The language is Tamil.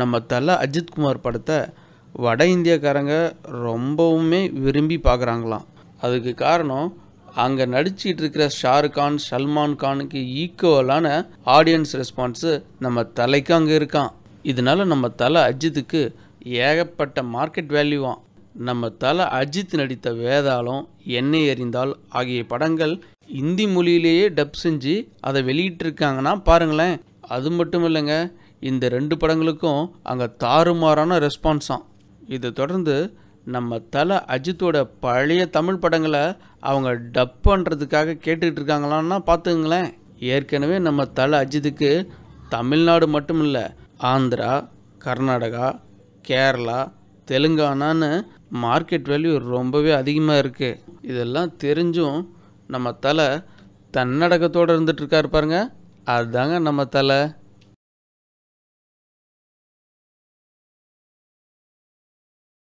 நம்ம தலை அஜித்குமார் படத்தை வட இந்தியக்காரங்க ரொம்பவுமே விரும்பி பார்க்குறாங்களாம் அதுக்கு காரணம் அங்கே நடிச்சிட்டு இருக்கிற ஷாருக்கான் சல்மான் கானுக்கு ஈக்குவலான ஆடியன்ஸ் ரெஸ்பான்ஸு நம்ம தலைக்கு அங்கே இருக்கான் இதனால நம்ம தலை அஜித்துக்கு ஏகப்பட்ட மார்க்கெட் வேல்யூவாம் நம்ம தலை அஜித் நடித்த வேதாளம் எண்ணெய் எறிந்தால் ஆகிய படங்கள் இந்தி மொழியிலேயே டப் செஞ்சு அதை வெளியிட்டிருக்காங்கன்னா பாருங்களேன் அது மட்டும் இல்லைங்க இந்த ரெண்டு படங்களுக்கும் அங்கே தாறுமாறான ரெஸ்பான்ஸாம் இதை தொடர்ந்து நம்ம தலை அஜித்தோட பழைய தமிழ் படங்களை அவங்க டப் பண்ணுறதுக்காக கேட்டுக்கிட்டு இருக்காங்களான்னா பார்த்துங்களேன் ஏற்கனவே நம்ம தலை அஜித்துக்கு தமிழ்நாடு மட்டும் இல்லை ஆந்திரா கர்நாடகா கேரளா தெலுங்கானான்னு மார்க்கெட் வேல்யூ ரொம்பவே அதிகமாக இருக்குது இதெல்லாம் தெரிஞ்சும் நம்ம தலை தன்னடக்கத்தோடு இருந்துகிட்ருக்காரு பாருங்க அதுதாங்க நம்ம தலை